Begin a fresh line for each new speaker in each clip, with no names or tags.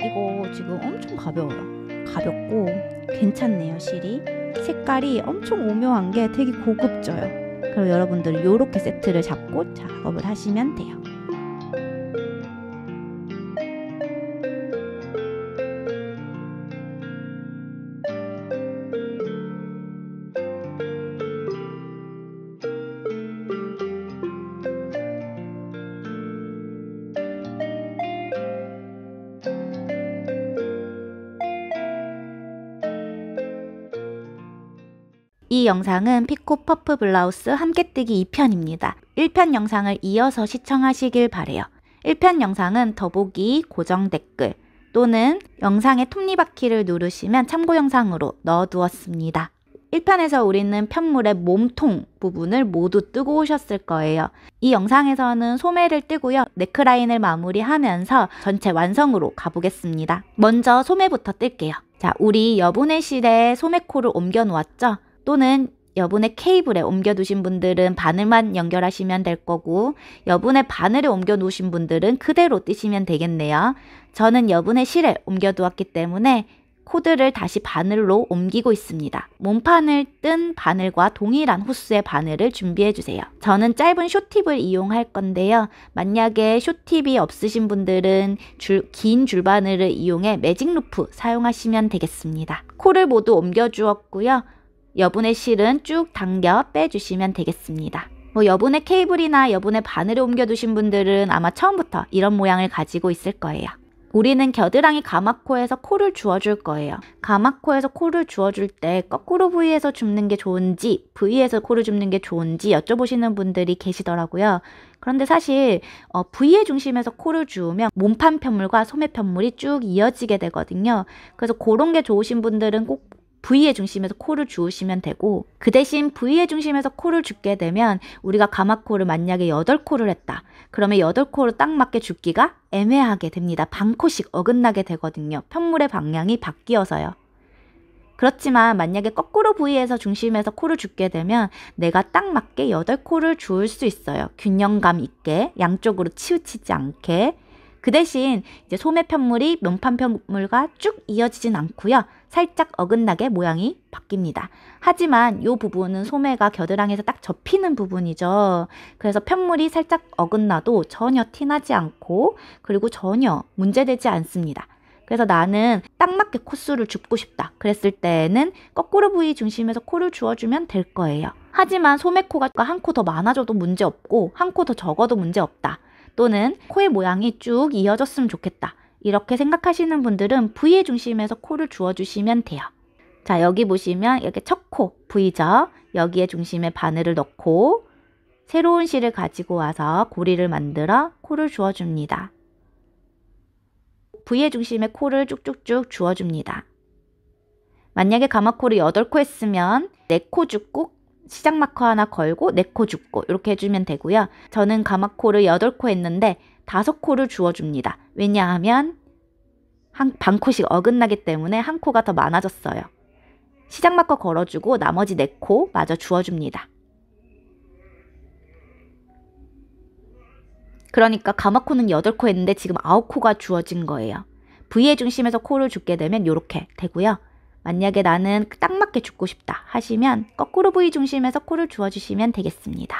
이거 지금 엄청 가벼워요. 가볍고 괜찮네요 실이. 색깔이 엄청 오묘한 게 되게 고급져요. 그럼 여러분들 이렇게 세트를 잡고 작업을 하시면 돼요. 영상은 피코 퍼프 블라우스 함께뜨기 2편입니다. 1편 영상을 이어서 시청하시길 바래요. 1편 영상은 더보기, 고정 댓글 또는 영상의 톱니바퀴를 누르시면 참고 영상으로 넣어두었습니다. 1편에서 우리는 편물의 몸통 부분을 모두 뜨고 오셨을 거예요. 이 영상에서는 소매를 뜨고요. 네크라인을 마무리하면서 전체 완성으로 가보겠습니다. 먼저 소매부터 뜰게요. 자, 우리 여분의 실에 소매코를 옮겨 놓았죠? 또는 여분의 케이블에 옮겨두신 분들은 바늘만 연결하시면 될 거고 여분의 바늘에 옮겨놓으신 분들은 그대로 뜨시면 되겠네요. 저는 여분의 실에 옮겨두었기 때문에 코드를 다시 바늘로 옮기고 있습니다. 몸판을 뜬 바늘과 동일한 호수의 바늘을 준비해 주세요. 저는 짧은 쇼팁을 이용할 건데요. 만약에 쇼팁이 없으신 분들은 줄, 긴 줄바늘을 이용해 매직루프 사용하시면 되겠습니다. 코를 모두 옮겨 주었고요. 여분의 실은 쭉 당겨 빼주시면 되겠습니다. 뭐 여분의 케이블이나 여분의 바늘을 옮겨두신 분들은 아마 처음부터 이런 모양을 가지고 있을 거예요. 우리는 겨드랑이 가마코에서 코를 주워줄 거예요. 가마코에서 코를 주워줄 때 거꾸로 부위에서 줍는 게 좋은지 부위에서 코를 줍는 게 좋은지 여쭤보시는 분들이 계시더라고요. 그런데 사실 어, 부위의 중심에서 코를 주우면 몸판 편물과 소매 편물이 쭉 이어지게 되거든요. 그래서 그런 게 좋으신 분들은 꼭 V의 중심에서 코를 주우시면 되고 그 대신 V의 중심에서 코를 줍게 되면 우리가 가마코를 만약에 8코를 했다. 그러면 8코를딱 맞게 줍기가 애매하게 됩니다. 반코씩 어긋나게 되거든요. 편물의 방향이 바뀌어서요. 그렇지만 만약에 거꾸로 부위에서 중심에서 코를 줍게 되면 내가 딱 맞게 8코를 주울 수 있어요. 균형감 있게 양쪽으로 치우치지 않게 그 대신 이제 소매 편물이 면판 편물과 쭉 이어지진 않고요. 살짝 어긋나게 모양이 바뀝니다. 하지만 이 부분은 소매가 겨드랑이에서 딱 접히는 부분이죠. 그래서 편물이 살짝 어긋나도 전혀 티나지 않고 그리고 전혀 문제되지 않습니다. 그래서 나는 딱 맞게 코수를 줍고 싶다. 그랬을 때는 거꾸로 부위 중심에서 코를 주어주면 될 거예요. 하지만 소매코가 한 코 더 많아져도 문제없고 한 코 더 적어도 문제없다. 또는 코의 모양이 쭉 이어졌으면 좋겠다. 이렇게 생각하시는 분들은 V의 중심에서 코를 주어주시면 돼요. 자, 여기 보시면 이렇게 첫 코, V죠? 여기에 중심에 바늘을 넣고 새로운 실을 가지고 와서 고리를 만들어 코를 주어줍니다 V의 중심에 코를 쭉쭉쭉 주어줍니다 만약에 가마코를 8코 했으면 4코 주고 시작 마커 하나 걸고 4코 죽고 이렇게 해주면 되고요. 저는 가마코를 8코 했는데 5코를 주어줍니다 왜냐하면 한 반코씩 어긋나기 때문에 한 코가 더 많아졌어요. 시작 마커 걸어주고 나머지 4코 마저 주어줍니다 그러니까 가마코는 8코 했는데 지금 9코가 주어진 거예요. V의 중심에서 코를 줍게 되면 이렇게 되고요. 만약에 나는 딱 맞게 죽고 싶다 하시면 거꾸로 부위 중심에서 코를 주워주시면 되겠습니다.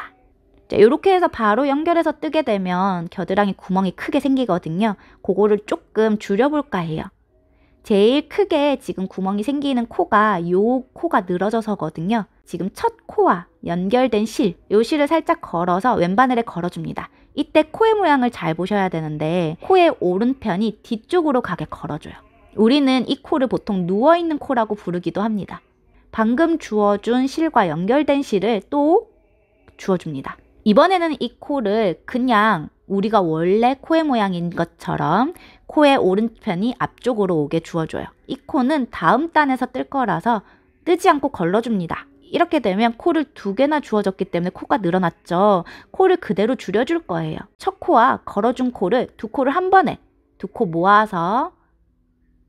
자, 이렇게 해서 바로 연결해서 뜨게 되면 겨드랑이 구멍이 크게 생기거든요. 그거를 조금 줄여볼까 해요. 제일 크게 지금 구멍이 생기는 코가 요 코가 늘어져서거든요. 지금 첫 코와 연결된 실, 요 실을 살짝 걸어서 왼바늘에 걸어줍니다. 이때 코의 모양을 잘 보셔야 되는데 코의 오른편이 뒤쪽으로 가게 걸어줘요. 우리는 이 코를 보통 누워있는 코라고 부르기도 합니다. 방금 주어준 실과 연결된 실을 또 주어줍니다. 이번에는 이 코를 그냥 우리가 원래 코의 모양인 것처럼 코의 오른편이 앞쪽으로 오게 주어줘요. 이 코는 다음 단에서 뜰 거라서 뜨지 않고 걸러줍니다. 이렇게 되면 코를 두 개나 주어졌기 때문에 코가 늘어났죠. 코를 그대로 줄여줄 거예요. 첫 코와 걸어준 코를 두 코를 한 번에 두 코 모아서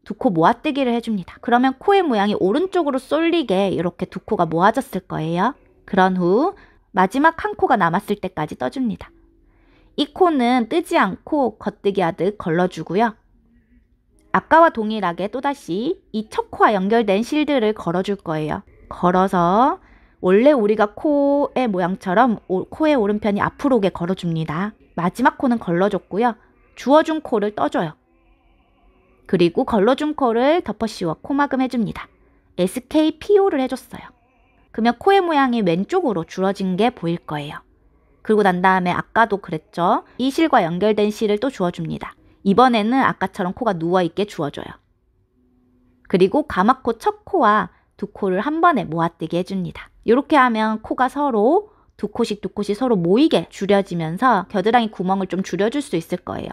두코 모아뜨기를 해줍니다. 그러면 코의 모양이 오른쪽으로 쏠리게 이렇게 두 코가 모아졌을 거예요. 그런 후 마지막 한 코가 남았을 때까지 떠줍니다. 이 코는 뜨지 않고 겉뜨기 하듯 걸러주고요. 아까와 동일하게 또다시 이 첫 코와 연결된 실들을 걸어줄 거예요. 걸어서 원래 우리가 코의 모양처럼 코의 오른편이 앞으로 오게 걸어줍니다. 마지막 코는 걸러줬고요. 주어준 코를 떠줘요. 그리고 걸러준 코를 덮어씌워 코막음 해줍니다. SKPO를 해줬어요. 그러면 코의 모양이 왼쪽으로 줄어진 게 보일 거예요. 그리고 난 다음에 아까도 그랬죠. 이 실과 연결된 실을 또 주워줍니다. 이번에는 아까처럼 코가 누워있게 주워져요 그리고 가마코 첫 코와 두 코를 한 번에 모아뜨게 해줍니다. 이렇게 하면 코가 서로 두 코씩 두 코씩 서로 모이게 줄여지면서 겨드랑이 구멍을 좀 줄여줄 수 있을 거예요.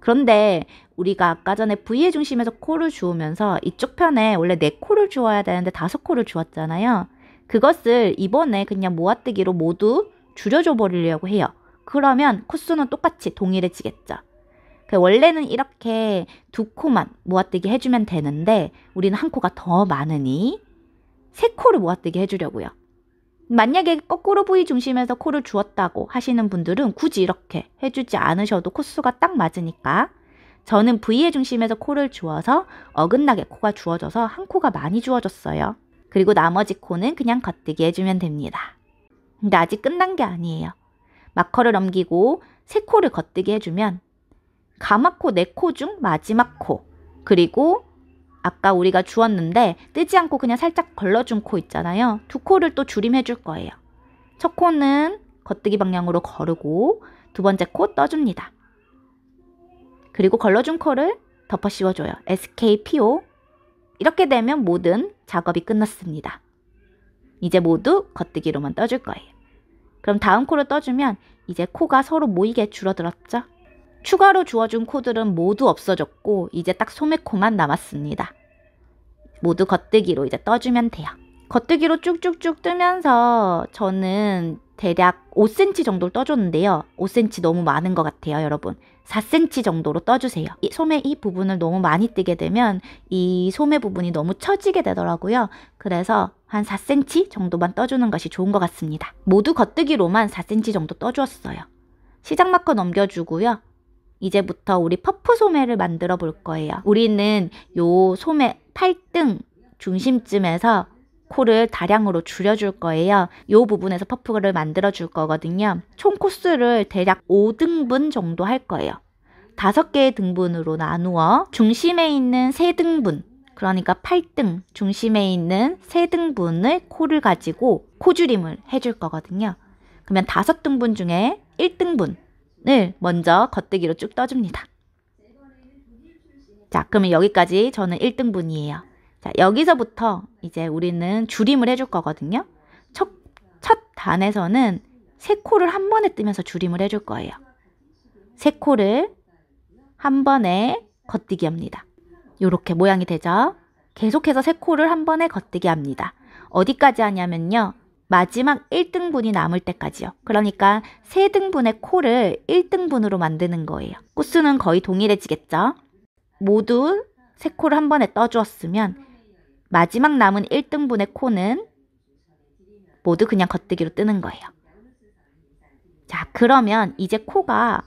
그런데 우리가 아까 전에 V의 중심에서 코를 주우면서 이쪽 편에 원래 네 코를 주어야 되는데 다섯 코를 주었잖아요. 그것을 이번에 그냥 모아뜨기로 모두 줄여줘 버리려고 해요. 그러면 코수는 똑같이 동일해지겠죠. 그 원래는 이렇게 두 코만 모아뜨기 해주면 되는데 우리는 한 코가 더 많으니 세 코를 모아뜨기 해주려고요. 만약에 거꾸로 부위 중심에서 코를 주었다고 하시는 분들은 굳이 이렇게 해주지 않으셔도 코수가딱 맞으니까 저는 부위의 중심에서 코를 주어서 어긋나게 코가 주어져서 한 코가 많이 주어졌어요. 그리고 나머지 코는 그냥 겉뜨기 해주면 됩니다. 근데 아직 끝난 게 아니에요. 마커를 넘기고 세 코를 겉뜨기 해주면 가마코 네 코 중 마지막 코 그리고 아까 우리가 주었는데 뜨지 않고 그냥 살짝 걸러준 코 있잖아요. 두 코를 또 줄임해 줄 거예요. 첫 코는 겉뜨기 방향으로 거르고 두 번째 코 떠줍니다. 그리고 걸러준 코를 덮어 씌워줘요. SKPO 이렇게 되면 모든 작업이 끝났습니다. 이제 모두 겉뜨기로만 떠줄 거예요. 그럼 다음 코를 떠주면 이제 코가 서로 모이게 줄어들었죠? 추가로 주어준 코들은 모두 없어졌고 이제 딱 소매코만 남았습니다. 모두 겉뜨기로 이제 떠주면 돼요. 겉뜨기로 쭉쭉쭉 뜨면서 저는 대략 5cm 정도를 떠줬는데요. 5cm 너무 많은 것 같아요, 여러분. 4cm 정도로 떠주세요. 이 소매 이 부분을 너무 많이 뜨게 되면 이 소매 부분이 너무 처지게 되더라고요. 그래서 한 4cm 정도만 떠주는 것이 좋은 것 같습니다. 모두 겉뜨기로만 4cm 정도 떠주었어요. 시작 마커 넘겨주고요. 이제부터 우리 퍼프 소매를 만들어 볼 거예요. 우리는 요 소매 팔등 중심쯤에서 코를 다량으로 줄여줄 거예요. 요 부분에서 퍼프를 만들어줄 거거든요. 총 코스를 대략 5등분 정도 할 거예요. 5개의 등분으로 나누어 중심에 있는 3등분, 그러니까 8등, 중심에 있는 3등분을 코를 가지고 코줄임을 해 줄 거거든요. 그러면 5등분 중에 1등분, 부을 먼저 겉뜨기로 쭉 떠줍니다. 자, 그러면 여기까지 저는 1등분이에요. 자, 여기서부터 이제 우리는 줄임을 해줄 거거든요. 첫, 첫 단에서는 세 코를 한 번에 뜨면서 줄임을 해줄 거예요. 세 코를 한 번에 겉뜨기 합니다. 요렇게 모양이 되죠? 계속해서 세 코를 한 번에 겉뜨기 합니다. 어디까지 하냐면요. 마지막 1등분이 남을 때까지요. 그러니까 3등분의 코를 1등분으로 만드는 거예요. 코수는 거의 동일해지겠죠? 모두 3코를 한 번에 떠주었으면 마지막 남은 1등분의 코는 모두 그냥 겉뜨기로 뜨는 거예요. 자, 그러면 이제 코가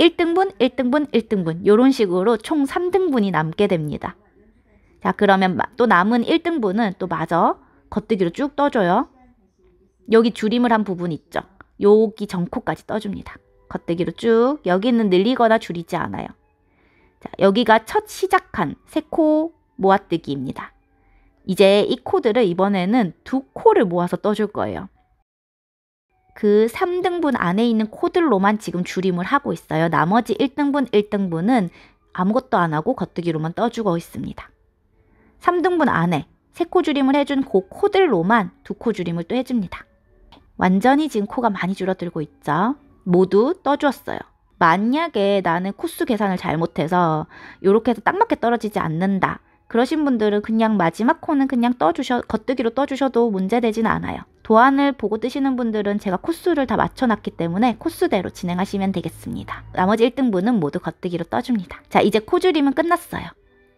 1등분, 1등분, 1등분 이런 식으로 총 3등분이 남게 됩니다. 자, 그러면 또 남은 1등분은 또 마저 겉뜨기로 쭉 떠줘요. 여기 줄임을 한 부분 있죠. 여기 전코까지 떠줍니다. 겉대기로 쭉 여기는 늘리거나 줄이지 않아요. 자, 여기가 첫 시작한 세 코 모아뜨기입니다. 이제 이 코드를 이번에는 두 코를 모아서 떠줄 거예요. 그 3등분 안에 있는 코들로만 지금 줄임을 하고 있어요. 나머지 1등분, 1등분은 아무것도 안 하고 겉뜨기로만 떠주고 있습니다. 3등분 안에 세 코 줄임을 해준 그 코들로만 두 코 줄임을 또 해줍니다. 완전히 지금 코가 많이 줄어들고 있죠. 모두 떠주었어요. 만약에 나는 코수 계산을 잘못해서 이렇게 해서 딱 맞게 떨어지지 않는다. 그러신 분들은 그냥 마지막 코는 그냥 떠주셔, 겉뜨기로 떠주셔도 문제되진 않아요. 도안을 보고 뜨시는 분들은 제가 코수를 다 맞춰놨기 때문에 코수대로 진행하시면 되겠습니다. 나머지 1등분은 모두 겉뜨기로 떠줍니다. 자, 이제 코줄임은 끝났어요.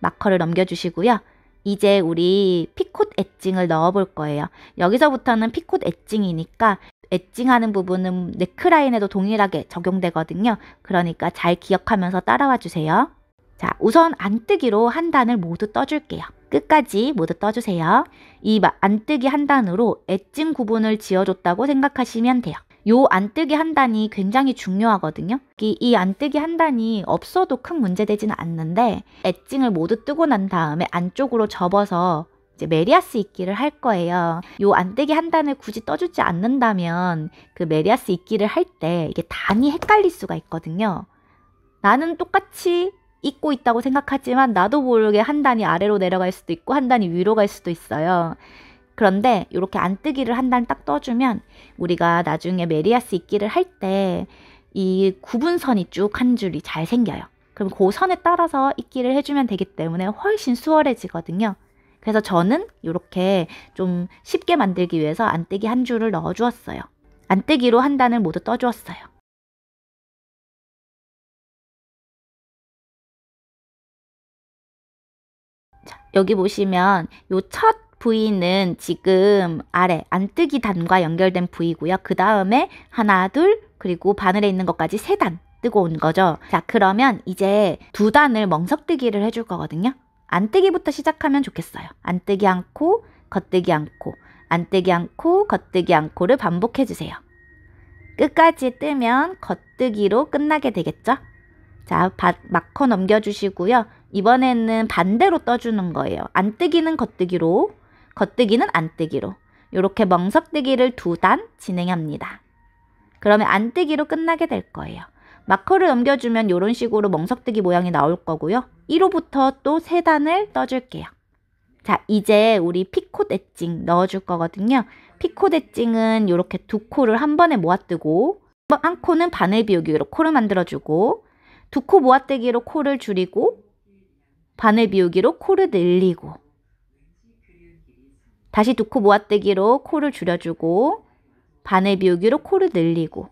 마커를 넘겨주시고요. 이제 우리 피콧 엣징을 넣어볼 거예요. 여기서부터는 피콧 엣징이니까 엣징하는 부분은 넥크라인에도 동일하게 적용되거든요. 그러니까 잘 기억하면서 따라와 주세요. 자, 우선 안뜨기로 한 단을 모두 떠줄게요. 끝까지 모두 떠주세요. 이 안뜨기 한 단으로 엣징 구분을 지어줬다고 생각하시면 돼요. 요 안뜨기 한 단이 굉장히 중요하거든요. 이, 이 안뜨기 한 단이 없어도 큰 문제 되지는 않는데 엣징을 모두 뜨고 난 다음에 안쪽으로 접어서 이제 메리아스 입기를 할 거예요. 요 안뜨기 한 단을 굳이 떠주지 않는다면 그 메리아스 입기를 할 때 이게 단이 헷갈릴 수가 있거든요. 나는 똑같이 잊고 있다고 생각하지만 나도 모르게 한 단이 아래로 내려갈 수도 있고 한 단이 위로 갈 수도 있어요. 그런데 이렇게 안뜨기를 한 단 딱 떠주면 우리가 나중에 메리아스 입기를 할 때 이 구분선이 쭉 한 줄이 잘 생겨요. 그럼 그 선에 따라서 입기를 해주면 되기 때문에 훨씬 수월해지거든요. 그래서 저는 이렇게 좀 쉽게 만들기 위해서 안뜨기 한 줄을 넣어주었어요. 안뜨기로 한 단을 모두 떠주었어요. 자, 여기 보시면 이첫 부위는 지금 아래 안뜨기 단과 연결된 부위고요. 그 다음에 하나, 둘, 그리고 바늘에 있는 것까지 세 단 뜨고 온 거죠. 자, 그러면 이제 두 단을 멍석뜨기를 해줄 거거든요. 안뜨기부터 시작하면 좋겠어요. 안뜨기 않고, 겉뜨기 않고, 안뜨기 않고, 겉뜨기 않고를 반복해주세요. 끝까지 뜨면 겉뜨기로 끝나게 되겠죠? 자, 바, 마커 넘겨주시고요. 이번에는 반대로 떠주는 거예요. 안 뜨기는 겉뜨기로 겉뜨기는 안뜨기로 이렇게 멍석뜨기를 두 단 진행합니다. 그러면 안뜨기로 끝나게 될 거예요. 마커를 넘겨주면 이런 식으로 멍석뜨기 모양이 나올 거고요. 1호부터 또3 단을 떠줄게요. 자, 이제 우리 피코 대칭 넣어줄 거거든요. 피코 대칭은 이렇게 두 코를 한 번에 모아뜨고 한 코는 바늘 비우기로 코를 만들어주고 두 코 모아뜨기로 코를 줄이고 바늘 비우기로 코를 늘리고 다시 두 코 모아뜨기로 코를 줄여주고 바늘 비우기로 코를 늘리고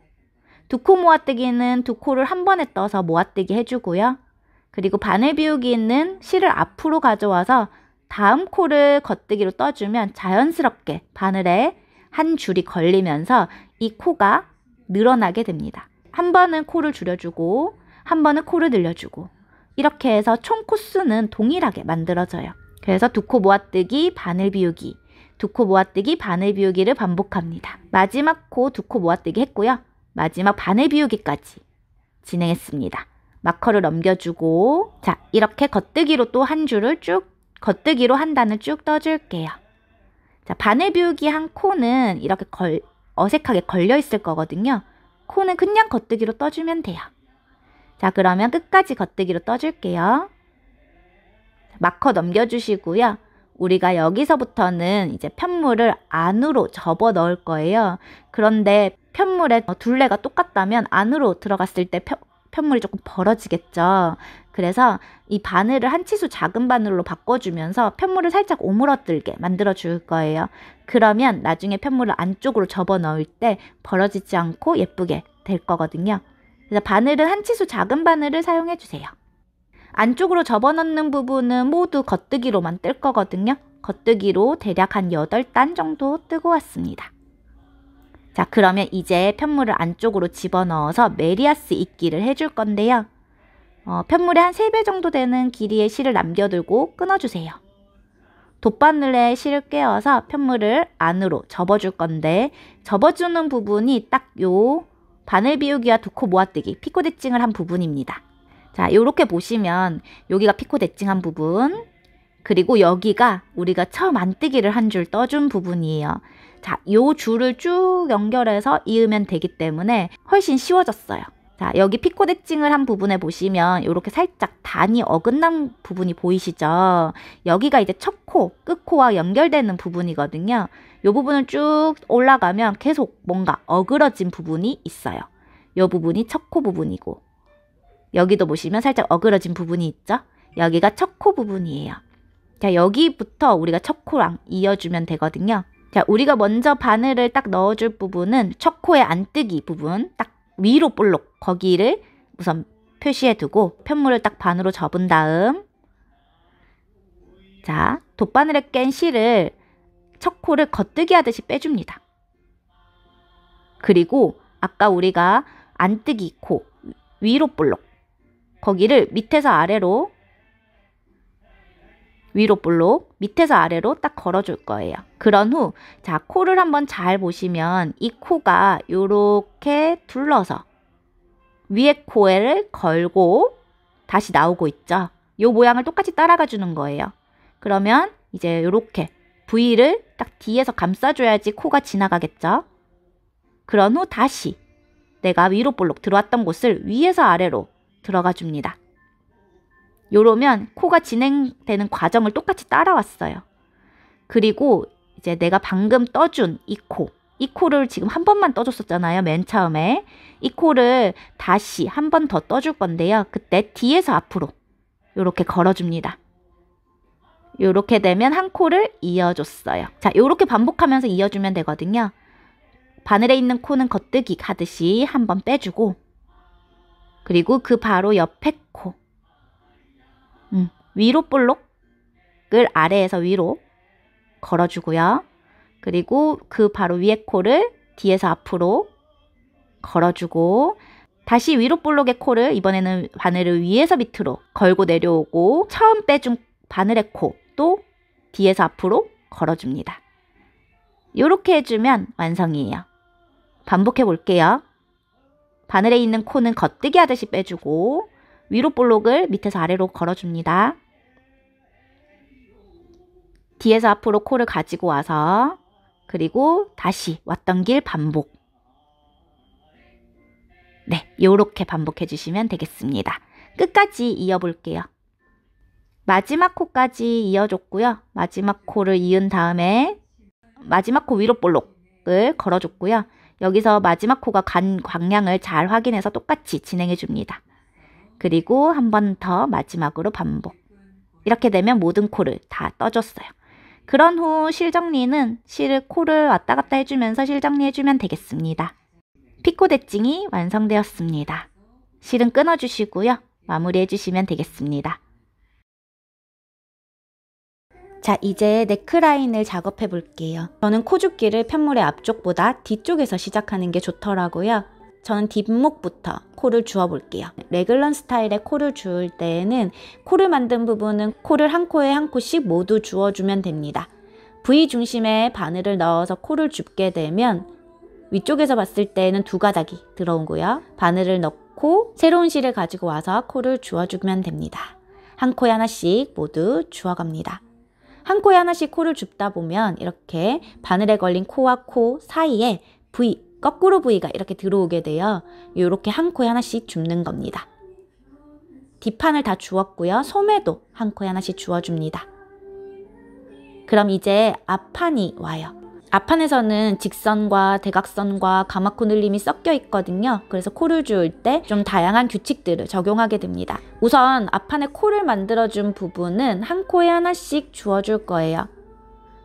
두 코 모아뜨기는두 코를 한 번에 떠서 모아뜨기 해주고요. 그리고 바늘 비우기는 실을 앞으로 가져와서 다음 코를 겉뜨기로 떠주면 자연스럽게 바늘에 한 줄이 걸리면서 이 코가 늘어나게 됩니다. 한 번은 코를 줄여주고 한 번은 코를 늘려주고 이렇게 해서 총 코수는 동일하게 만들어져요. 그래서 두 코 모아뜨기, 바늘 비우기 두코 모아뜨기 바늘 비우기를 반복합니다. 마지막 코 두 코 모아뜨기 했고요. 마지막 바늘 비우기까지 진행했습니다. 마커를 넘겨주고 자 이렇게 겉뜨기로 또 한 줄을 쭉 겉뜨기로 한 단을 쭉 떠줄게요. 자 바늘 비우기 한 코는 이렇게 걸, 어색하게 걸려 있을 거거든요. 코는 그냥 겉뜨기로 떠주면 돼요. 자 그러면 끝까지 겉뜨기로 떠줄게요. 마커 넘겨주시고요. 우리가 여기서부터는 이제 편물을 안으로 접어 넣을 거예요. 그런데 편물의 둘레가 똑같다면 안으로 들어갔을 때 편, 편물이 조금 벌어지겠죠. 그래서 이 바늘을 한 치수 작은 바늘로 바꿔주면서 편물을 살짝 오므러들게 만들어 줄 거예요. 그러면 나중에 편물을 안쪽으로 접어 넣을 때 벌어지지 않고 예쁘게 될 거거든요. 그래서 바늘은 한 치수 작은 바늘을 사용해 주세요. 안쪽으로 접어넣는 부분은 모두 겉뜨기로만 뜰 거거든요. 겉뜨기로 대략 한 8단 정도 뜨고 왔습니다. 자 그러면 이제 편물을 안쪽으로 집어넣어서 메리아스 잇기를 해줄 건데요. 어, 편물의한 3배 정도 되는 길이의 실을 남겨두고 끊어주세요. 돗바늘에 실을 꿰어서 편물을 안으로 접어줄 건데 접어주는 부분이 딱 요 바늘 비우기와 두 코 모아뜨기 피코대칭을 한 부분입니다. 자, 요렇게 보시면 여기가 피코대칭한 부분 그리고 여기가 우리가 처음 안뜨기를 한 줄 떠준 부분이에요. 자, 요 줄을 쭉 연결해서 이으면 되기 때문에 훨씬 쉬워졌어요. 자, 여기 피코대칭을 한 부분에 보시면 이렇게 살짝 단이 어긋난 부분이 보이시죠? 여기가 이제 첫 코, 끝코와 연결되는 부분이거든요. 요 부분을 쭉 올라가면 계속 뭔가 어그러진 부분이 있어요. 요 부분이 첫 코 부분이고 여기도 보시면 살짝 어그러진 부분이 있죠? 여기가 첫 코 부분이에요. 자, 여기부터 우리가 첫 코랑 이어주면 되거든요. 자, 우리가 먼저 바늘을 딱 넣어줄 부분은 첫 코의 안뜨기 부분, 딱 위로 볼록 거기를 우선 표시해두고 편물을 딱 반으로 접은 다음 자, 돗바늘에 깬 실을 첫 코를 겉뜨기 하듯이 빼줍니다. 그리고 아까 우리가 안뜨기 코, 위로 볼록 거기를 밑에서 아래로 위로 볼록 밑에서 아래로 딱 걸어줄 거예요. 그런 후, 자, 코를 한번 잘 보시면 이 코가 요렇게 둘러서 위에 코에를 걸고 다시 나오고 있죠. 요 모양을 똑같이 따라가 주는 거예요. 그러면 이제 요렇게 v 를딱 뒤에서 감싸줘야지 코가 지나가겠죠. 그런 후 다시 내가 위로 볼록 들어왔던 곳을 위에서 아래로 들어가 줍니다. 요러면 코가 진행되는 과정을 똑같이 따라왔어요. 그리고 이제 내가 방금 떠준 이 코, 이 코를 지금 한 번만 떠줬었잖아요. 맨 처음에. 이 코를 다시 한 번 더 떠줄 건데요. 그때 뒤에서 앞으로 요렇게 걸어줍니다. 요렇게 되면 한 코를 이어줬어요. 자, 요렇게 반복하면서 이어주면 되거든요. 바늘에 있는 코는 겉뜨기 하듯이 한 번 빼주고 그리고 그 바로 옆에 코. 음, 위로 볼록을 아래에서 위로 걸어주고요. 그리고 그 바로 위에 코를 뒤에서 앞으로 걸어주고 다시 위로 볼록의 코를 이번에는 바늘을 위에서 밑으로 걸고 내려오고 처음 빼준 바늘의 코 또 뒤에서 앞으로 걸어줍니다. 이렇게 해주면 완성이에요. 반복해 볼게요. 바늘에 있는 코는 겉뜨기 하듯이 빼주고 위로 볼록을 밑에서 아래로 걸어줍니다. 뒤에서 앞으로 코를 가지고 와서 그리고 다시 왔던 길 반복. 네, 요렇게 반복해 주시면 되겠습니다. 끝까지 이어볼게요. 마지막 코까지 이어줬고요. 마지막 코를 이은 다음에 마지막 코 위로 볼록을 걸어줬고요. 여기서 마지막 코가간 광량을 잘 확인해서 똑같이 진행해 줍니다. 그리고 한 번 더 마지막으로 반복. 이렇게 되면 모든 코를 다 떠줬어요. 그런 후 실정리는 실을 코를 왔다 갔다 해주면서 실정리해주면 되겠습니다. 피코 대칭이 완성되었습니다. 실은 끊어주시고요. 마무리해주시면 되겠습니다. 자 이제 네크라인을 작업해 볼게요. 저는 코죽기를 편물의 앞쪽보다 뒤쪽에서 시작하는 게 좋더라고요. 저는 뒷목부터 코를 주워 볼게요. 레글런 스타일의 코를 주울 때에는 코를 만든 부분은 코를 한 코에 한 코씩 모두 주워주면 됩니다. V 중심에 바늘을 넣어서 코를 줍게 되면 위쪽에서 봤을 때는 두 가닥이 들어온고요. 바늘을 넣고 새로운 실을 가지고 와서 코를 주워주면 됩니다. 한 코에 하나씩 모두 주워갑니다. 한 코에 하나씩 코를 줍다 보면 이렇게 바늘에 걸린 코와 코 사이에 부 거꾸로 부위가 이렇게 들어오게 되어 이렇게 한 코에 하나씩 줍는 겁니다. 뒷판을 다 주었고요. 소매도 한 코에 하나씩 주어줍니다 그럼 이제 앞판이 와요. 앞판에서는 직선과 대각선과 가마코 늘림이 섞여 있거든요. 그래서 코를 주울 때 좀 다양한 규칙들을 적용하게 됩니다. 우선 앞판에 코를 만들어준 부분은 한 코에 하나씩 주어줄 거예요.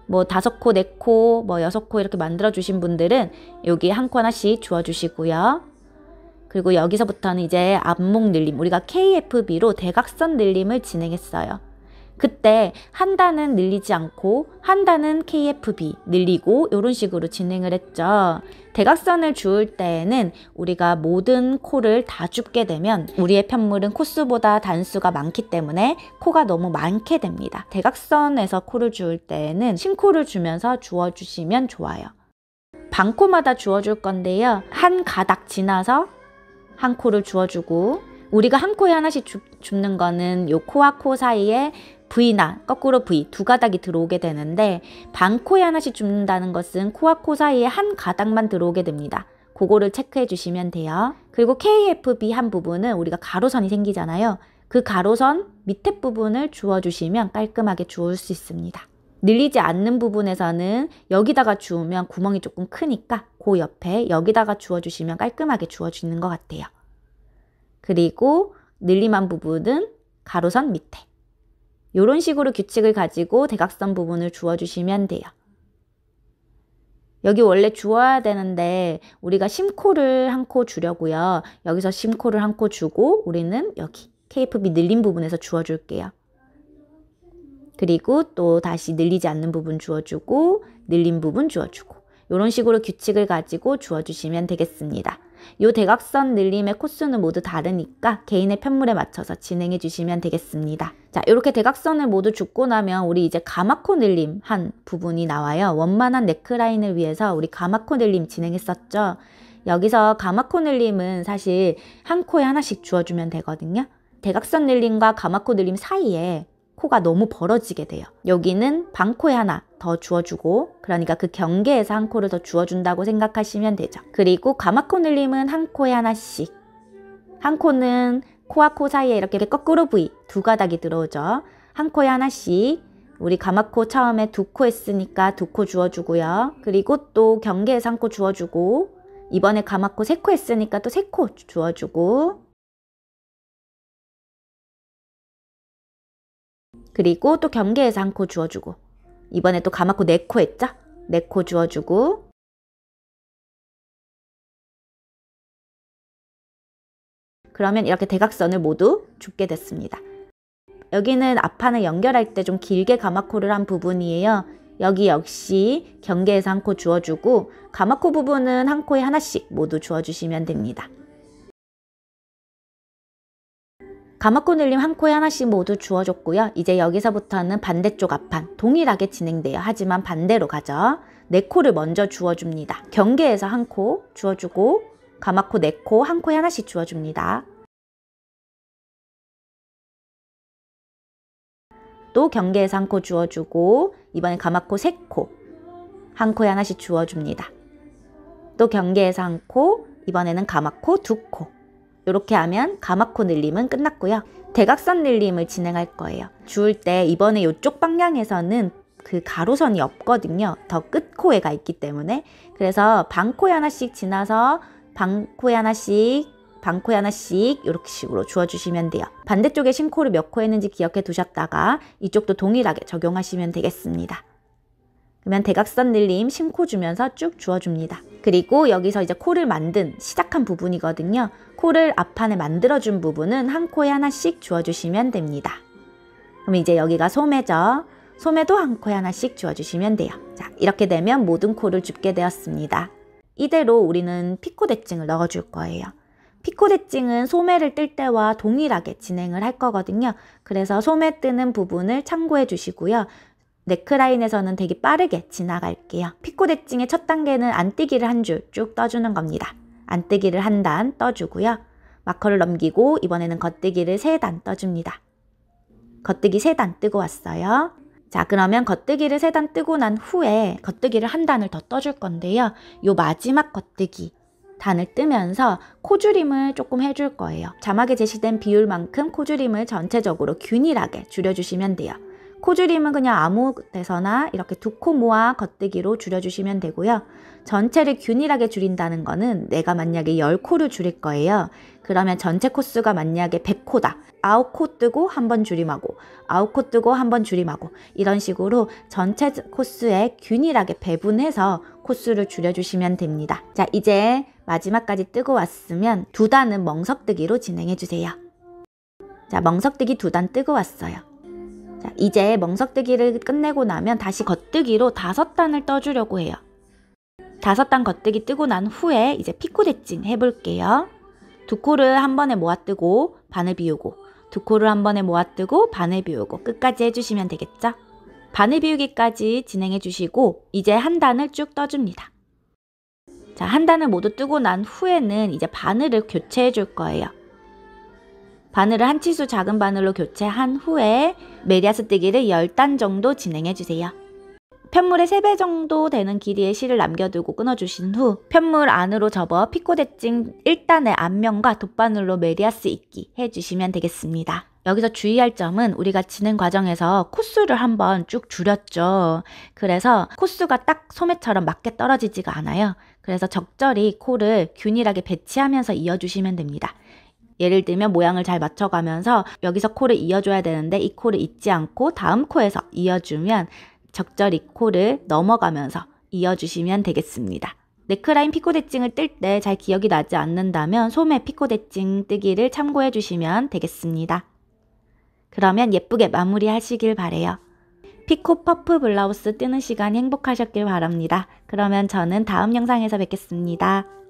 뭐 다섯 코, 네 코, 뭐 여섯 코 이렇게 만들어주신 분들은 여기 한 코 하나씩 주어주시고요 그리고 여기서부터는 이제 앞목 늘림, 우리가 KFB로 대각선 늘림을 진행했어요. 그때 한 단은 늘리지 않고 한 단은 KFB 늘리고 이런 식으로 진행을 했죠. 대각선을 주울 때에는 우리가 모든 코를 다 줍게 되면 우리의 편물은 코수보다 단수가 많기 때문에 코가 너무 많게 됩니다. 대각선에서 코를 주울 때에는 심코를 주면서 주워주시면 좋아요. 반코마다 주워줄 건데요. 한 가닥 지나서 한 코를 주워주고 우리가 한 코에 하나씩 줍, 는 거는 요 코와 코 사이에 V나 거꾸로 V 두 가닥이 들어오게 되는데 반코에 하나씩 줍는다는 것은 코와 코 사이에 한 가닥만 들어오게 됩니다. 그거를 체크해 주시면 돼요. 그리고 KFB 한 부분은 우리가 가로선이 생기잖아요. 그 가로선 밑에 부분을 주워주시면 깔끔하게 주울 수 있습니다. 늘리지 않는 부분에서는 여기다가 주우면 구멍이 조금 크니까 그 옆에 여기다가 주워주시면 깔끔하게 주워지는 것 같아요. 그리고 늘림한 부분은 가로선 밑에 이런 식으로 규칙을 가지고 대각선 부분을 주어주시면 돼요. 여기 원래 주어야 되는데 우리가 심코를 한 코 주려고요. 여기서 심코를 한 코 주고 우리는 여기 KFB 늘린 부분에서 주어줄게요. 그리고 또 다시 늘리지 않는 부분 주어주고 늘린 부분 주어주고 이런 식으로 규칙을 가지고 주어주시면 되겠습니다. 이 대각선 늘림의 코수는 모두 다르니까 개인의 편물에 맞춰서 진행해 주시면 되겠습니다. 자, 이렇게 대각선을 모두 줍고 나면 우리 이제 가마코 늘림 한 부분이 나와요. 원만한 네크라인을 위해서 우리 가마코 늘림 진행했었죠. 여기서 가마코 늘림은 사실 한 코에 하나씩 주어주면 되거든요. 대각선 늘림과 가마코 늘림 사이에 코가 너무 벌어지게 돼요. 여기는 방코에 하나 더 주어주고 그러니까 그 경계에서 한 코를 더 주어준다고 생각하시면 되죠. 그리고 가마코 늘림은 한 코에 하나씩 한 코는 코와 코 사이에 이렇게 거꾸로 부위 두 가닥이 들어오죠. 한 코에 하나씩 우리 가마코 처음에 두 코 했으니까 두 코 주어주고요. 그리고 또 경계에서 한 코 주어주고 이번에 가마코 세 코 했으니까 또 세 코 주어주고 그리고 또 경계에서 한 코 주워주고 이번에 또 감았고 네코 했죠? 네 코 주워주고 그러면 이렇게 대각선을 모두 줍게 됐습니다. 여기는 앞판을 연결할 때 좀 길게 가마코를 한 부분이에요. 여기 역시 경계에서 한 코 주워주고 가마코 부분은 한 코에 하나씩 모두 주워주시면 됩니다. 가마코늘림 한 코에 하나씩 모두 주어줬고요. 이제 여기서부터는 반대쪽 앞판 동일하게 진행돼요. 하지만 반대로 가죠. 네 코를 먼저 주어줍니다. 경계에서 한 코 주어주고 가마코 네 코 한 코에 하나씩 주어줍니다. 또 경계에서 한 코 주어주고 이번에 가마코 세 코 한 코에 하나씩 주어줍니다. 또 경계에서 한 코 이번에는 가마코 두코 이렇게 하면 가마코 늘림은 끝났고요. 대각선 늘림을 진행할 거예요. 주울 때 이번에 이쪽 방향에서는 그 가로선이 없거든요. 더 끝코에가 있기 때문에 그래서 반코에 하나씩 지나서 반코에 하나씩 반코에 하나씩 이렇게 식으로 주워주시면 돼요. 반대쪽에 심코를 몇 코 했는지 기억해 두셨다가 이쪽도 동일하게 적용하시면 되겠습니다. 그러면 대각선 늘림 심코 주면서 쭉주어줍니다 그리고 여기서 이제 코를 만든 시작한 부분이거든요. 코를 앞판에 만들어준 부분은 한 코에 하나씩 주어주시면 됩니다. 그럼 이제 여기가 소매죠. 소매도 한 코에 하나씩 주어주시면 돼요. 자 이렇게 되면 모든 코를 줍게 되었습니다. 이대로 우리는 피코 대칭을 넣어줄 거예요. 피코 대칭은 소매를 뜰 때와 동일하게 진행을 할 거거든요. 그래서 소매 뜨는 부분을 참고해 주시고요. 네크라인에서는 되게 빠르게 지나갈게요. 피코 대칭의 첫 단계는 안뜨기를 한 줄 쭉 떠주는 겁니다. 안뜨기를 한 단 떠주고요. 마커를 넘기고 이번에는 겉뜨기를 세 단 떠줍니다. 겉뜨기 세 단 뜨고 왔어요. 자 그러면 겉뜨기를 세 단 뜨고 난 후에 겉뜨기를 한 단을 더 떠줄 건데요. 요 마지막 겉뜨기 단을 뜨면서 코줄임을 조금 해줄 거예요. 자막에 제시된 비율만큼 코줄임을 전체적으로 균일하게 줄여주시면 돼요. 코줄임은 그냥 아무 데서나 이렇게 두 코 모아 겉뜨기로 줄여주시면 되고요. 전체를 균일하게 줄인다는 거는 내가 만약에 10코를 줄일 거예요. 그러면 전체 코수가 만약에 100코다. 9코 뜨고 한 번 줄임하고 9코 뜨고 한 번 줄임하고 이런 식으로 전체 코수에 균일하게 배분해서 코수를 줄여주시면 됩니다. 자 이제 마지막까지 뜨고 왔으면 두 단은 멍석뜨기로 진행해주세요. 자 멍석뜨기 두 단 뜨고 왔어요. 자, 이제 멍석뜨기를 끝내고 나면 다시 겉뜨기로 다섯 단을 떠주려고 해요. 다섯 단 겉뜨기 뜨고 난 후에 이제 피코대칭 해볼게요. 두 코를 한 번에 모아뜨고 바늘 비우고 두 코를 한 번에 모아뜨고 바늘 비우고 끝까지 해주시면 되겠죠? 바늘 비우기까지 진행해 주시고 이제 한 단을 쭉 떠줍니다. 자, 한 단을 모두 뜨고 난 후에는 이제 바늘을 교체해 줄 거예요. 바늘을 한 치수 작은 바늘로 교체한 후에 메리아스 뜨기를 10단 정도 진행해 주세요. 편물의 3배 정도 되는 길이의 실을 남겨두고 끊어주신 후 편물 안으로 접어 피코대칭 1단의 앞면과 돗바늘로 메리아스 입기 해주시면 되겠습니다. 여기서 주의할 점은 우리가 진행 과정에서 코수를 한번 쭉 줄였죠. 그래서 코수가 딱 소매처럼 맞게 떨어지지가 않아요. 그래서 적절히 코를 균일하게 배치하면서 이어주시면 됩니다. 예를 들면 모양을 잘 맞춰가면서 여기서 코를 이어줘야 되는데 이 코를 잊지 않고 다음 코에서 이어주면 적절히 코를 넘어가면서 이어주시면 되겠습니다. 네크라인 피코대칭을 뜰 때 잘 기억이 나지 않는다면 소매 피코대칭 뜨기를 참고해 주시면 되겠습니다. 그러면 예쁘게 마무리하시길 바래요. 피코 퍼프 블라우스 뜨는 시간 행복하셨길 바랍니다. 그러면 저는 다음 영상에서 뵙겠습니다.